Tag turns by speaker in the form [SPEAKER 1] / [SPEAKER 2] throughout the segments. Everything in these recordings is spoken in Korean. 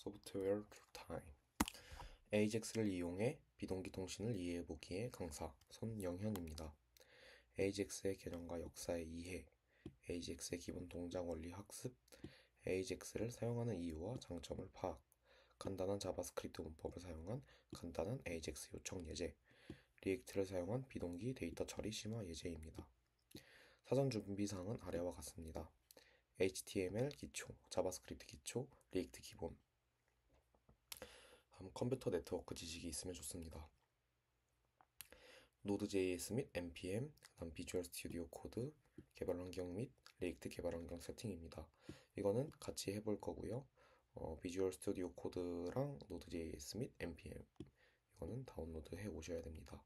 [SPEAKER 1] 소프트웨어 툴타임 AJAX를 이용해 비동기 통신을 이해해보기에 강사 손영현입니다. AJAX의 개념과 역사의 이해, AJAX의 기본 동작 원리 학습, AJAX를 사용하는 이유와 장점을 파악, 간단한 자바스크립트 문법을 사용한 간단한 AJAX 요청 예제, 리액트를 사용한 비동기 데이터 처리 심화 예제입니다. 사전 준비 사항은 아래와 같습니다. HTML 기초, 자바스크립트 기초, 리액트 기본. 다음 컴퓨터 네트워크 지식이 있으면 좋습니다. 노드.js 및 npm, 다음 비주얼 스튜디오 코드, 개발 환경 및 리액트 개발 환경 세팅입니다. 이거는 같이 해볼 거고요. 어, 비주얼 스튜디오 코드랑 노드.js 및 npm 이거는 다운로드 해 오셔야 됩니다.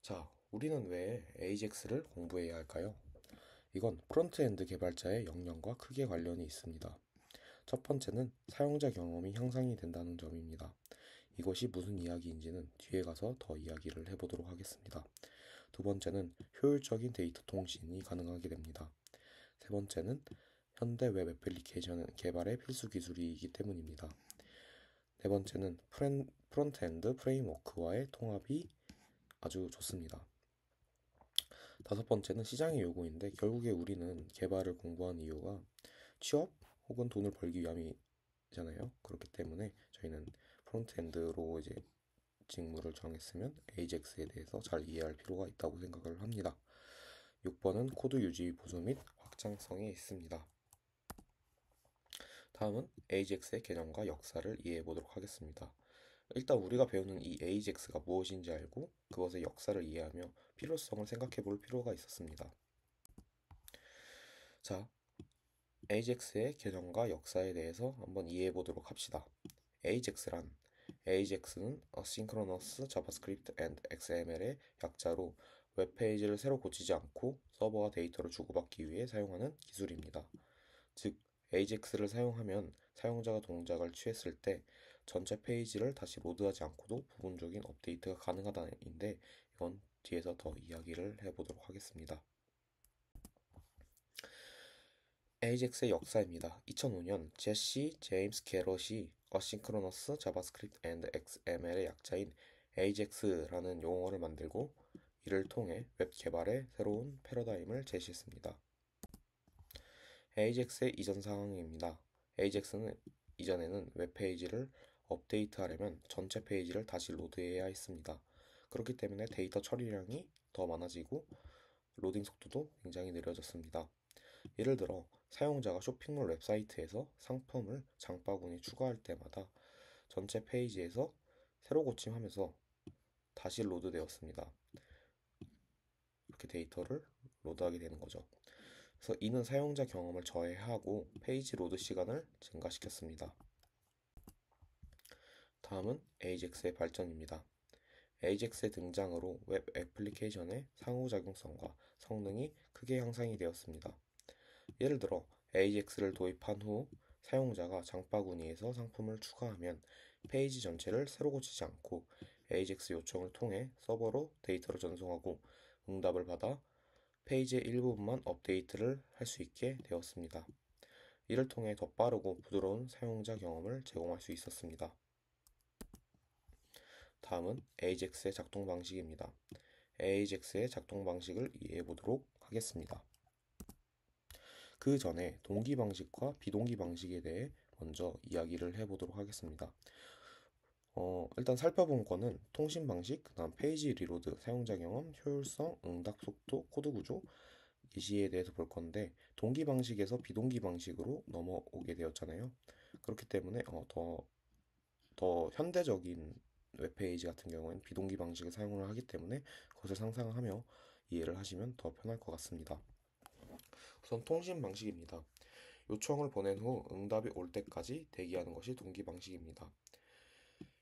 [SPEAKER 1] 자, 우리는 왜 AJAX를 공부해야 할까요? 이건 프론트엔드 개발자의 역량과 크게 관련이 있습니다. 첫 번째는 사용자 경험이 향상이 된다는 점입니다. 이것이 무슨 이야기인지는 뒤에 가서 더 이야기를 해보도록 하겠습니다. 두 번째는 효율적인 데이터 통신이 가능하게 됩니다. 세 번째는 현대 웹 애플리케이션 개발의 필수 기술이기 때문입니다. 네 번째는 프렌, 프론트엔드 프레임워크와의 통합이 아주 좋습니다. 다섯 번째는 시장의 요구인데 결국에 우리는 개발을 공부한 이유가 취업 혹은 돈을 벌기 위함이잖아요. 그렇기 때문에 저희는 프론트엔드로 이제 직무를 정했으면 AJAX에 대해서 잘 이해할 필요가 있다고 생각을 합니다. 6번은 코드 유지 보수 및 확장성이 있습니다. 다음은 AJAX의 개념과 역사를 이해해 보도록 하겠습니다. 일단 우리가 배우는 이 AJAX가 무엇인지 알고 그것의 역사를 이해하며 필요성을 생각해 볼 필요가 있었습니다. 자, AJAX의 개념과 역사에 대해서 한번 이해해 보도록 합시다. AJAX란 AJAX는 Asynchronous JavaScript and XML의 약자로 웹페이지를 새로 고치지 않고 서버와 데이터를 주고받기 위해 사용하는 기술입니다. 즉, AJAX를 사용하면 사용자가 동작을 취했을 때 전체 페이지를 다시 로드하지 않고도 부분적인 업데이트가 가능하다는인데 이건 뒤에서 더 이야기를 해보도록 하겠습니다. a j a x 의 역사입니다. 2005년 제시 제임스 게럿이 Asynchronous JavaScript and XML의 약자인 a j a x 라는 용어를 만들고 이를 통해 웹 개발의 새로운 패러다임을 제시했습니다. a j a x 의 이전 상황입니다. a j a x 는 이전에는 웹페이지를 업데이트하려면 전체 페이지를 다시 로드해야 했습니다. 그렇기 때문에 데이터 처리량이 더 많아지고 로딩 속도도 굉장히 느려졌습니다. 예를 들어 사용자가 쇼핑몰 웹사이트에서 상품을 장바구니 추가할 때마다 전체 페이지에서 새로 고침하면서 다시 로드되었습니다. 이렇게 데이터를 로드하게 되는 거죠. 그래서 이는 사용자 경험을 저해하고 페이지 로드 시간을 증가시켰습니다. 다음은 AJAX의 발전입니다. AJAX의 등장으로 웹 애플리케이션의 상호작용성과 성능이 크게 향상이 되었습니다. 예를 들어 AJAX를 도입한 후 사용자가 장바구니에서 상품을 추가하면 페이지 전체를 새로 고치지 않고 AJAX 요청을 통해 서버로 데이터를 전송하고 응답을 받아 페이지의 일부분만 업데이트를 할 수 있게 되었습니다. 이를 통해 더 빠르고 부드러운 사용자 경험을 제공할 수 있었습니다. 다음은 AJAX의 작동 방식입니다. AJAX의 작동 방식을 이해해 보도록 하겠습니다. 그 전에 동기 방식과 비동기 방식에 대해 먼저 이야기를 해보도록 하겠습니다. 어, 일단 살펴본 거는 통신 방식, 그 다음 페이지 리로드, 사용자 경험, 효율성, 응답 속도, 코드 구조, 예시에 대해서 볼 건데 동기 방식에서 비동기 방식으로 넘어오게 되었잖아요. 그렇기 때문에 어, 더, 더 현대적인 웹페이지 같은 경우엔 비동기 방식을 사용을 하기 때문에 그것을 상상하며 이해를 하시면 더 편할 것 같습니다. 우선 통신 방식입니다. 요청을 보낸 후 응답이 올 때까지 대기하는 것이 동기 방식입니다.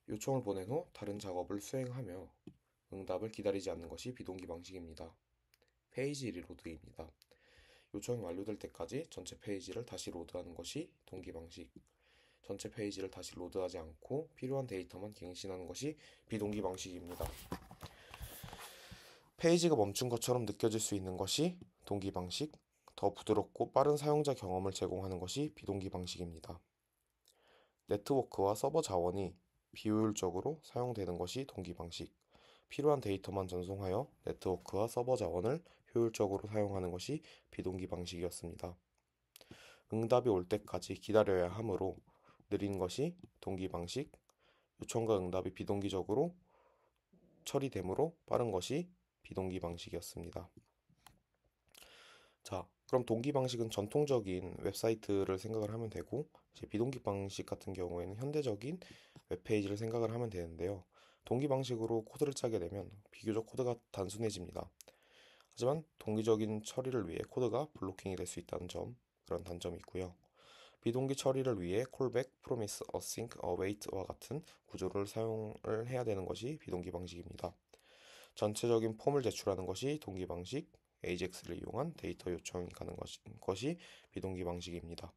[SPEAKER 1] 요청을 보낸 후 다른 작업을 수행하며 응답을 기다리지 않는 것이 비동기 방식입니다. 페이지 리로드입니다. 요청이 완료될 때까지 전체 페이지를 다시 로드하는 것이 동기 방식. 전체 페이지를 다시 로드하지 않고 필요한 데이터만 갱신하는 것이 비동기 방식입니다. 페이지가 멈춘 것처럼 느껴질 수 있는 것이 동기 방식, 더 부드럽고 빠른 사용자 경험을 제공하는 것이 비동기 방식입니다. 네트워크와 서버 자원이 비효율적으로 사용되는 것이 동기 방식, 필요한 데이터만 전송하여 네트워크와 서버 자원을 효율적으로 사용하는 것이 비동기 방식이었습니다. 응답이 올 때까지 기다려야 하므로 느린 것이 동기 방식, 요청과 응답이 비동기적으로 처리되므로 빠른 것이 비동기 방식이었습니다. 자, 그럼 동기 방식은 전통적인 웹사이트를 생각을 하면 되고 이제 비동기 방식 같은 경우에는 현대적인 웹페이지를 생각을 하면 되는데요. 동기 방식으로 코드를 짜게 되면 비교적 코드가 단순해집니다. 하지만 동기적인 처리를 위해 코드가 블로킹이 될 수 있다는 점 그런 단점이 있고요. 비동기 처리를 위해 callback, promise, async, await와 같은 구조를 사용을 해야 되는 것이 비동기 방식입니다. 전체적인 폼을 제출하는 것이 동기 방식, AJAX를 이용한 데이터 요청이 가는 것이, 것이 비동기 방식입니다.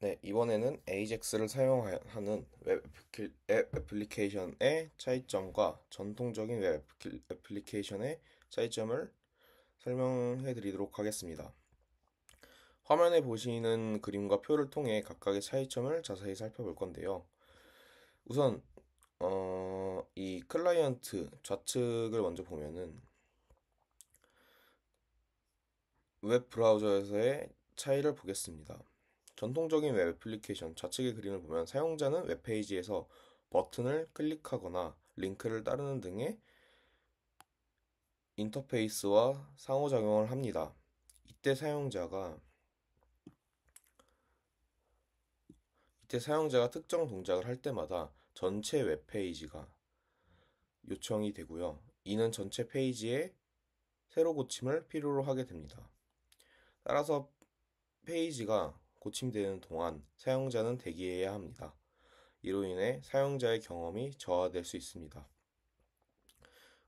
[SPEAKER 1] 네, 이번에는 AJAX를 사용하는 웹 애플리케이션의 차이점과 전통적인 웹 애플리케이션의 차이점을 설명해 드리도록 하겠습니다. 화면에 보시는 그림과 표를 통해 각각의 차이점을 자세히 살펴볼 건데요. 우선 어, 이 클라이언트 좌측을 먼저 보면은 웹 브라우저에서의 차이를 보겠습니다. 전통적인 웹 애플리케이션 좌측의 그림을 보면 사용자는 웹페이지에서 버튼을 클릭하거나 링크를 따르는 등의 인터페이스와 상호작용을 합니다. 이때 사용자가 밑에 사용자가 특정 동작을 할 때마다 전체 웹페이지가 요청이 되고요. 이는 전체 페이지에 새로 고침을 필요로 하게 됩니다. 따라서 페이지가 고침되는 동안 사용자는 대기해야 합니다. 이로 인해 사용자의 경험이 저하될 수 있습니다.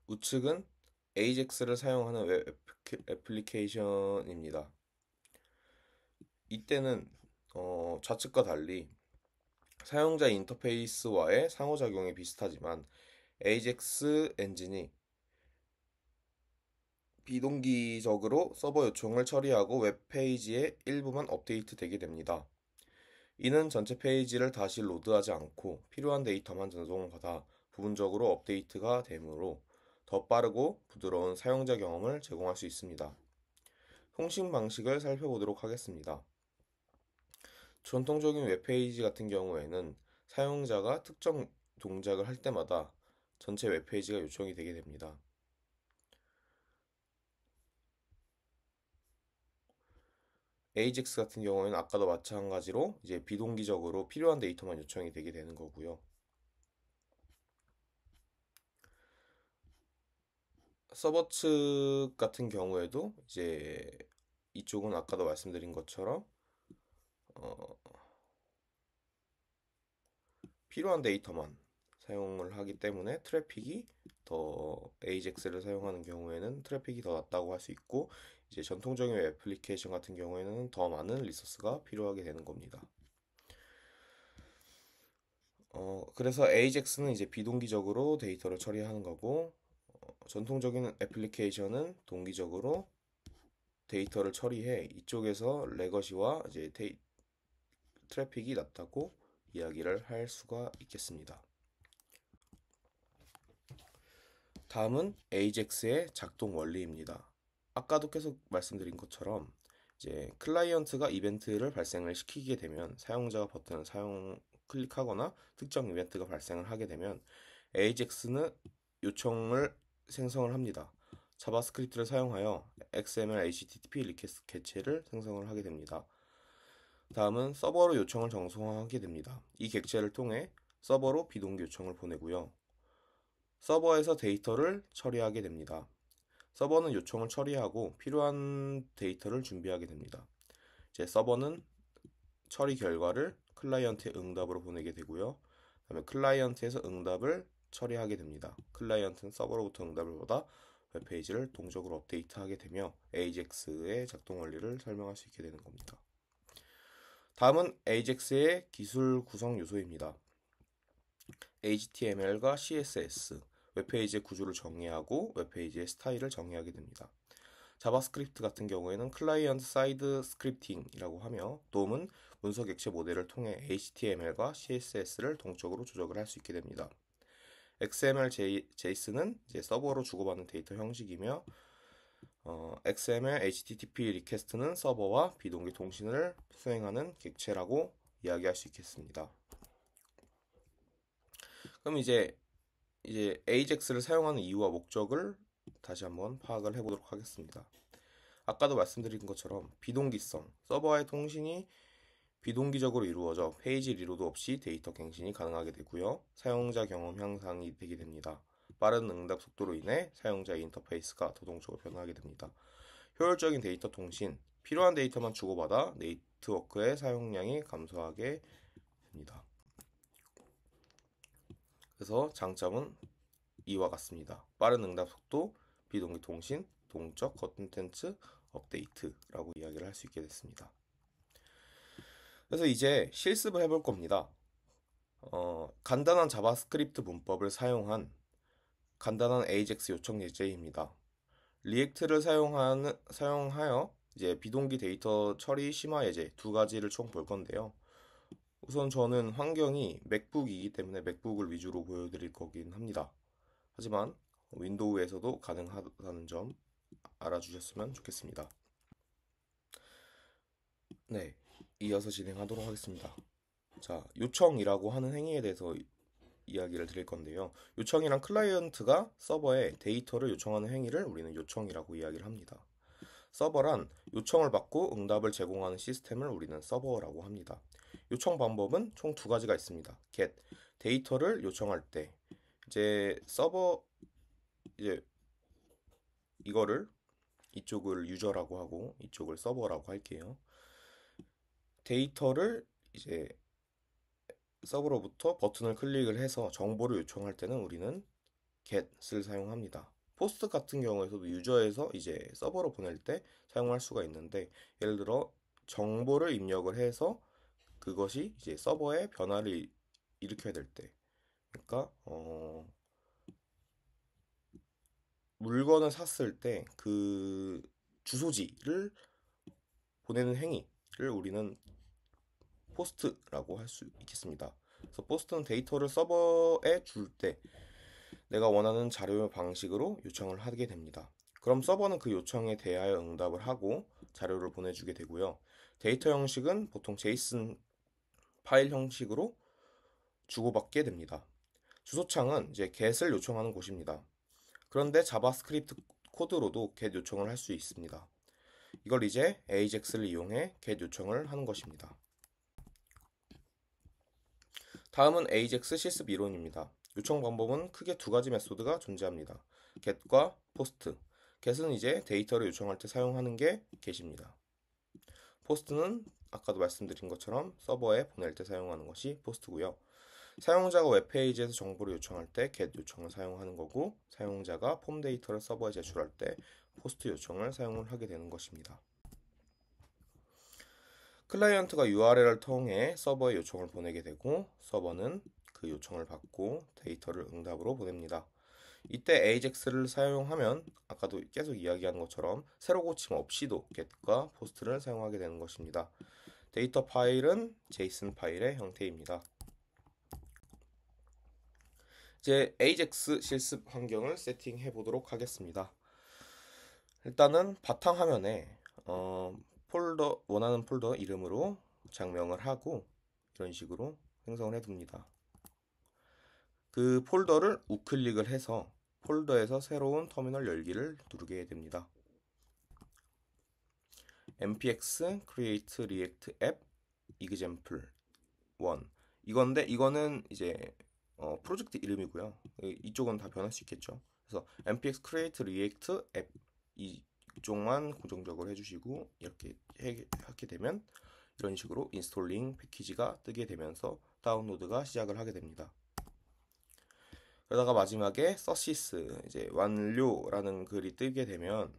[SPEAKER 1] 우측은 AJAX를 사용하는 웹 애플리케이션입니다. 이때는 어, 좌측과 달리 사용자 인터페이스와의 상호작용이 비슷하지만 AJAX 엔진이 비동기적으로 서버 요청을 처리하고 웹페이지의 일부만 업데이트 되게 됩니다. 이는 전체 페이지를 다시 로드하지 않고 필요한 데이터만 전송받아 부분적으로 업데이트가 되므로 더 빠르고 부드러운 사용자 경험을 제공할 수 있습니다. 통신 방식을 살펴보도록 하겠습니다. 전통적인 웹페이지 같은 경우에는 사용자가 특정 동작을 할 때마다 전체 웹페이지가 요청이 되게 됩니다. AJAX 같은 경우에는 아까도 마찬가지로 이제 비동기적으로 필요한 데이터만 요청이 되게 되는 거고요. 서버 측 같은 경우에도 이제 이쪽은 아까도 말씀드린 것처럼 어, 필요한 데이터만 사용을 하기 때문에 트래픽이 더 AJAX를 사용하는 경우에는 트래픽이 더 낮다고 할 수 있고 이제 전통적인 애플리케이션 같은 경우에는 더 많은 리소스가 필요하게 되는 겁니다. 어, 그래서 AJAX는 이제 비동기적으로 데이터를 처리하는 거고 어, 전통적인 애플리케이션은 동기적으로 데이터를 처리해 이쪽에서 레거시와 이제 데이, 트래픽이 낮다고 이야기를 할 수가 있겠습니다. 다음은 AJAX의 작동 원리입니다. 아까도 계속 말씀드린 것처럼 이제 클라이언트가 이벤트를 발생을 시키게 되면 사용자가 버튼을 사용 클릭하거나 특정 이벤트가 발생을 하게 되면 AJAX는 요청을 생성을 합니다. 자바스크립트를 사용하여 XML, HTTP 리퀘스트 개체를 생성을 하게 됩니다. 다음은 서버로 요청을 정성화하게 됩니다. 이 객체를 통해 서버로 비동 기 요청을 보내고요. 서버에서 데이터를 처리하게 됩니다. 서버는 요청을 처리하고 필요한 데이터를 준비하게 됩니다. 이제 서버는 처리 결과를 클라이언트의 응답으로 보내게 되고요. 그다음에 클라이언트에서 응답을 처리하게 됩니다. 클라이언트는 서버로부터 응답을 받아 웹페이지를 동적으로 업데이트하게 되며 AJAX의 작동 원리를 설명할 수 있게 되는 겁니다. 다음은 AJAX의 기술 구성 요소입니다. HTML과 CSS, 웹페이지의 구조를 정의하고 웹페이지의 스타일을 정의하게 됩니다. 자바스크립트 같은 경우에는 클라이언트 사이드 스크립팅이라고 하며 d o m 은 문서 객체 모델을 통해 HTML과 CSS를 동적으로 조작을 할 수 있게 됩니다. XML, JSON은 서버로 주고받는 데이터 형식이며 어, XML HTTP 리퀘스트는 서버와 비동기 통신을 수행하는 객체라고 이야기할 수 있겠습니다. 그럼 이제 이제 AJAX를 사용하는 이유와 목적을 다시 한번 파악을 해보도록 하겠습니다. 아까도 말씀드린 것처럼 비동기성 서버와의 통신이 비동기적으로 이루어져 페이지 리로드 없이 데이터 갱신이 가능하게 되고요. 사용자 경험 향상이 되게 됩니다. 빠른 응답 속도로 인해 사용자의 인터페이스가 도동적으로 변화하게 됩니다. 효율적인 데이터 통신, 필요한 데이터만 주고받아 네트워크의 사용량이 감소하게 됩니다. 그래서 장점은 이와 같습니다. 빠른 응답 속도, 비동기 통신, 동적 컨텐츠 업데이트라고 이야기를 할 수 있게 됐습니다. 그래서 이제 실습을 해볼 겁니다. 어, 간단한 자바스크립트 문법을 사용한 간단한 AJAX 요청 예제입니다. 리액트를 사용하는, 사용하여 이제 비동기 데이터 처리 심화 예제 두 가지를 총 볼 건데요. 우선 저는 환경이 맥북이기 때문에 맥북을 위주로 보여드릴 거긴 합니다. 하지만 윈도우에서도 가능하다는 점 알아주셨으면 좋겠습니다. 네, 이어서 진행하도록 하겠습니다. 자, 요청이라고 하는 행위에 대해서 이야기를 드릴 건데요. 요청이란 클라이언트가 서버에 데이터를 요청하는 행위를 우리는 요청이라고 이야기를 합니다. 서버란 요청을 받고 응답을 제공하는 시스템을 우리는 서버라고 합니다. 요청 방법은 총 두 가지가 있습니다. get 데이터를 요청할 때 이제 서버 이제 이거를 이쪽을 유저라고 하고 이쪽을 서버라고 할게요. 데이터를 이제 서브로부터 버튼을 클릭을 해서 정보를 요청할 때는 우리는 get을 사용합니다. 포스트 같은 경우에서도 유저에서 이제 서버로 보낼 때 사용할 수가 있는데 예를 들어 정보를 입력을 해서 그것이 이제 서버에 변화를 일으켜야 될 때 그러니까 어 물건을 샀을 때 그 주소지를 보내는 행위를 우리는 포스트라고 할 수 있겠습니다. 그래서 포스트는 데이터를 서버에 줄 때 내가 원하는 자료 방식으로 요청을 하게 됩니다. 그럼 서버는 그 요청에 대하여 응답을 하고 자료를 보내주게 되고요. 데이터 형식은 보통 JSON 파일 형식으로 주고받게 됩니다. 주소창은 이제 get을 요청하는 곳입니다. 그런데 자바스크립트 코드로도 get 요청을 할 수 있습니다. 이걸 이제 AJAX를 이용해 get 요청을 하는 것입니다. 다음은 AJAX 실습 이론입니다. 요청 방법은 크게 두 가지 메소드가 존재합니다. get과 post. get은 이제 데이터를 요청할 때 사용하는 게 get입니다. post는 아까도 말씀드린 것처럼 서버에 보낼 때 사용하는 것이 post고요. 사용자가 웹페이지에서 정보를 요청할 때 get 요청을 사용하는 거고 사용자가 폼 데이터를 서버에 제출할 때 post 요청을 사용을 하게 되는 것입니다. 클라이언트가 URL을 통해 서버에 요청을 보내게 되고 서버는 그 요청을 받고 데이터를 응답으로 보냅니다. 이때 AJAX를 사용하면 아까도 계속 이야기한 것처럼 새로 고침 없이도 get과 post를 사용하게 되는 것입니다. 데이터 파일은 JSON 파일의 형태입니다. 이제 AJAX 실습 환경을 세팅해 보도록 하겠습니다. 일단은 바탕화면에 어, 폴더 원하는 폴더 이름으로 작명을 하고 이런 식으로 생성을 해둡니다. 그 폴더를 우클릭을 해서 폴더에서 새로운 터미널 열기를 누르게 됩니다. npx create react app example 1 이건데 이거는 이제 어, 프로젝트 이름이고요. 이쪽은 다 변할 수 있겠죠. 그래서 npx create react app 이 이쪽만 고정적으로 해주시고 이렇게 하게 되면 이런 식으로 인스톨링 패키지가 뜨게 되면서 다운로드가 시작을 하게 됩니다. 그러다가 마지막에 서시스 이제 완료라는 글이 뜨게 되면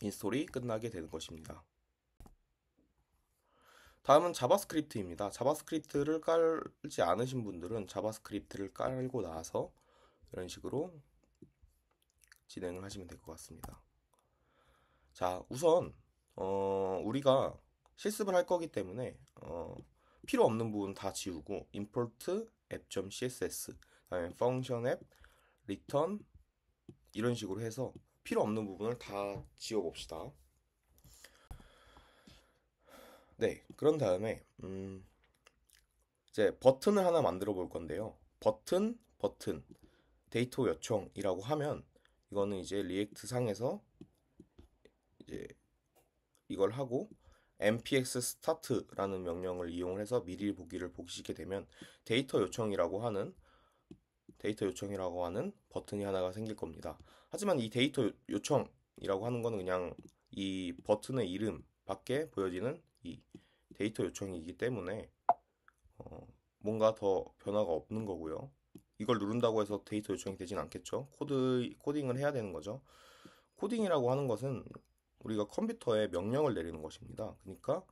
[SPEAKER 1] 인스톨이 끝나게 되는 것입니다. 다음은 자바스크립트입니다. 자바스크립트를 깔지 않으신 분들은 자바스크립트를 깔고 나서 이런 식으로 진행을 하시면 될 것 같습니다. 자, 우선 어, 우리가 실습을 할 거기 때문에 어, 필요 없는 부분 다 지우고 import app.css 다음에 function app return 이런 식으로 해서 필요 없는 부분을 다 지워 봅시다. 네, 그런 다음에 음, 이제 버튼을 하나 만들어 볼 건데요. 버튼 버튼 데이터 요청이라고 하면 이거는 이제 리액트 상에서 이제 이걸 하고 npx start라는 명령을 이용 해서 미리 보기를 보시게 되면 데이터 요청이라고 하는 데이터 요청이라고 하는 버튼이 하나가 생길 겁니다. 하지만 이 데이터 요청이라고 하는 건 그냥 이 버튼의 이름 밖에 보여지는 이 데이터 요청이기 때문에 어 뭔가 더 변화가 없는 거고요. 이걸 누른다고 해서 데이터 요청이 되진 않겠죠. 코드 코딩을 해야 되는 거죠. 코딩이라고 하는 것은 우리가 컴퓨터에 명령을 내리는 것입니다. 그러니까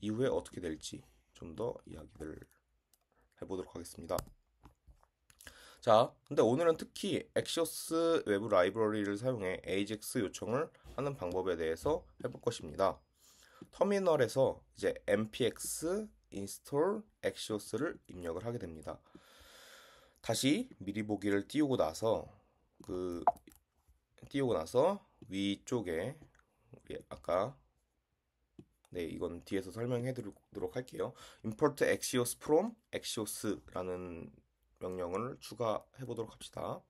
[SPEAKER 1] 이후에 어떻게 될지 좀 더 이야기를 해보도록 하겠습니다. 자, 근데 오늘은 특히 액시오스 외부 라이브러리를 사용해 AJAX 요청을 하는 방법에 대해서 해볼 것입니다. 터미널에서 이제 npx install axios를 입력을 하게 됩니다. 다시 미리 보기를 띄우고 나서 그 띄우고 나서 위쪽에 우리 예, 아까 네, 이건 뒤에서 설명해 드리도록 할게요. import axios from axios라는 명령을 추가해 보도록 합시다.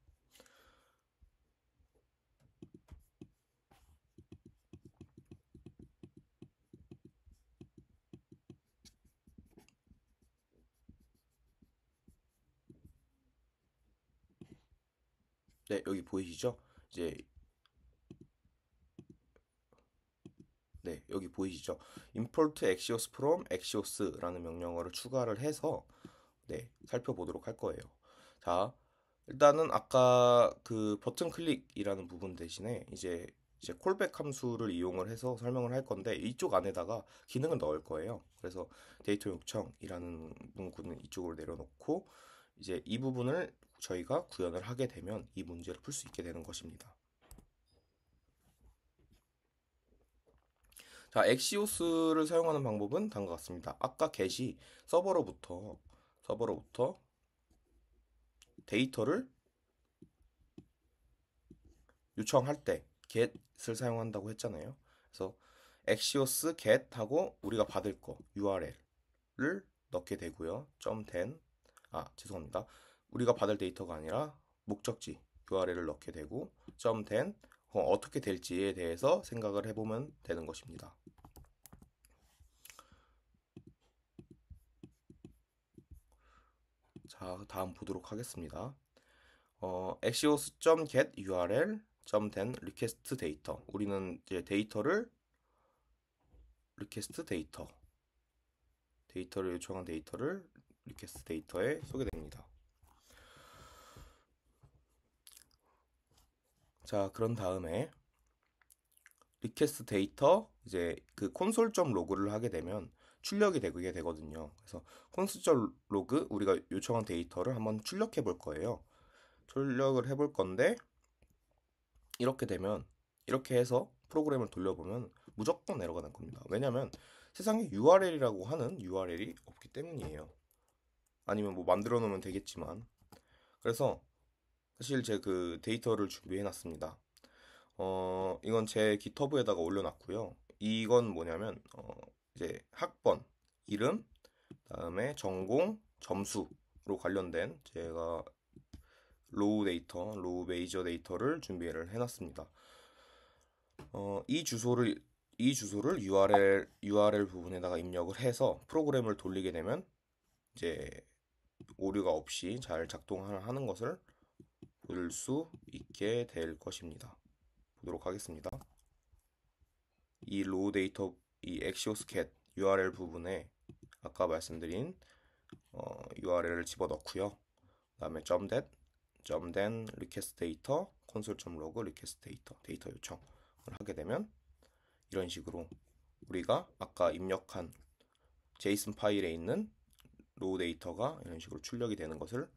[SPEAKER 1] 네, 여기 보이시죠? 이제 보이시죠? import axios from axios라는 명령어를 추가를 해서 네, 살펴보도록 할 거예요. 자, 일단은 아까 그 버튼 클릭이라는 부분 대신에 이제 이제 콜백 함수를 이용을 해서 설명을 할 건데 이쪽 안에다가 기능을 넣을 거예요. 그래서 데이터 요청이라는 문구는 이쪽으로 내려놓고 이제 이 부분을 저희가 구현을 하게 되면 이 문제를 풀 수 있게 되는 것입니다. 자, 엑시오스를 사용하는 방법은 다음과 같습니다. 아까 get이 서버로부터 서버로부터 데이터를 요청할 때 get을 사용한다고 했잖아요. 그래서 엑시오스 get하고 우리가 받을 거 URL을 넣게 되고요. .ten 아, 죄송합니다. 우리가 받을 데이터가 아니라 목적지 URL을 넣게 되고 .ten 어, 어떻게 될지에 대해서 생각을 해보면 되는 것입니다. 자, 다음 보도록 하겠습니다. 어, axios.get url .then 스트 데이터. 우리는 이제 데이터를 리 e q u 데이터 데이터를 요청한 데이터를 리 e q u 데이터에 소개됩니다. 자, 그런 다음에 리퀘스트 데이터 이제 그 콘솔점 로그를 하게 되면 출력이 되게 되거든요. 그래서 콘솔점 로그 우리가 요청한 데이터를 한번 출력해 볼 거예요. 출력을 해 볼 건데 이렇게 되면 이렇게 해서 프로그램을 돌려보면 무조건 에러가 날 겁니다. 왜냐하면 세상에 URL이라고 하는 URL이 없기 때문이에요. 아니면 뭐 만들어 놓으면 되겠지만 그래서 사실 제 그 데이터를 준비해 놨습니다. 어, 이건 제 g i t h u b 에다가 올려놨고요. 이건 뭐냐면 어, 이제 학번, 이름, 다음에 전공, 점수로 관련된 제가 로우 데이터, 로우 메이저 데이터를 준비를 해놨습니다. 어, 이 주소를 이 주소를 URL URL 부분에다가 입력을 해서 프로그램을 돌리게 되면 이제 오류가 없이 잘 작동하는 것을 읽을 수 있게 될 것입니다. 보도록 하겠습니다. 이 로우 데이터 이 엑시오스캣 URL 부분에 아까 말씀드린 어, URL을 집어넣고요. 그다음에 점 a t .then request data, console.log r e q u e 데이터 요청을 하게 되면 이런 식으로 우리가 아까 입력한 JSON 파일에 있는 로우 데이터가 이런 식으로 출력이 되는 것을